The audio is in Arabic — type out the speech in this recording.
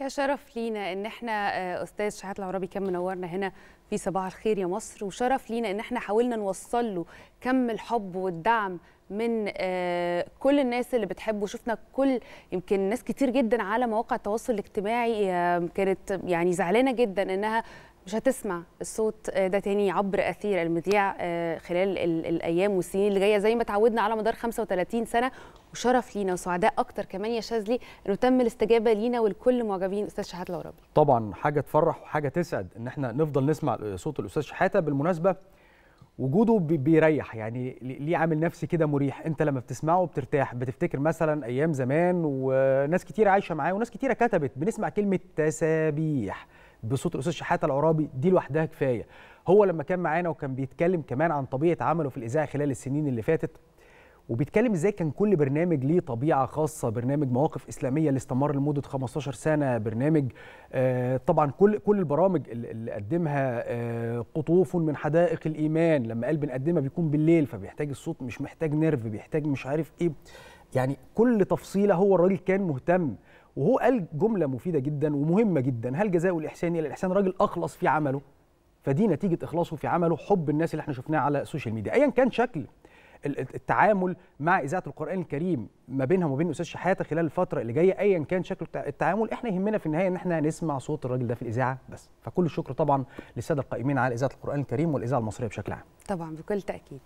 يا شرف لينا ان احنا آه، استاذ شحات العربي كان منورنا هنا في صباح الخير يا مصر وشرف لينا ان احنا حاولنا نوصل له كم الحب والدعم من آه، كل الناس اللي بتحبه شفنا كل يمكن ناس كتير جدا على مواقع التواصل الاجتماعي آه، كانت يعني زعلانه جدا انها مش هتسمع الصوت آه، ده تاني عبر اثير المذيع آه، خلال الايام والسنين اللي جايه زي ما تعودنا على مدار 35 سنه وشرف لينا وسعداء اكتر كمان يا شاذلي انه تم الاستجابه لينا والكل معجبين استاذ شحاته العرابي. طبعا حاجه تفرح وحاجه تسعد ان احنا نفضل نسمع صوت الاستاذ شحاته بالمناسبه وجوده بيريح يعني ليه عامل نفسي كده مريح انت لما بتسمعه بترتاح بتفتكر مثلا ايام زمان وناس كتير عايشه معاه وناس كتيره كتبت بنسمع كلمه تسابيح بصوت الاستاذ شحاته العرابي دي لوحدها كفايه هو لما كان معانا وكان بيتكلم كمان عن طبيعه عمله في الاذاعه خلال السنين اللي فاتت وبيتكلم ازاي كان كل برنامج ليه طبيعه خاصه برنامج مواقف اسلاميه اللي استمر لمده 15 سنه برنامج آه طبعا كل كل البرامج اللي قدمها آه قطوف من حدائق الايمان لما قال بنقدمها بيكون بالليل فبيحتاج الصوت مش محتاج نيرف بيحتاج مش عارف ايه يعني كل تفصيله هو الراجل كان مهتم وهو قال جمله مفيده جدا ومهمه جدا هل جزاء الاحسان الا الاحسان راجل اخلص في عمله فدي نتيجه اخلاصه في عمله حب الناس اللي احنا شفناه على السوشيال ميديا ايا كان شكل التعامل مع اذاعه القران الكريم ما بينها وما بين استاذ شحاته خلال الفتره اللي جايه ايا كان شكل التعامل احنا يهمنا في النهايه ان احنا نسمع صوت الراجل ده في الاذاعه بس فكل الشكر طبعا للساده القائمين على اذاعه القران الكريم والاذاعه المصريه بشكل عام طبعا بكل تاكيد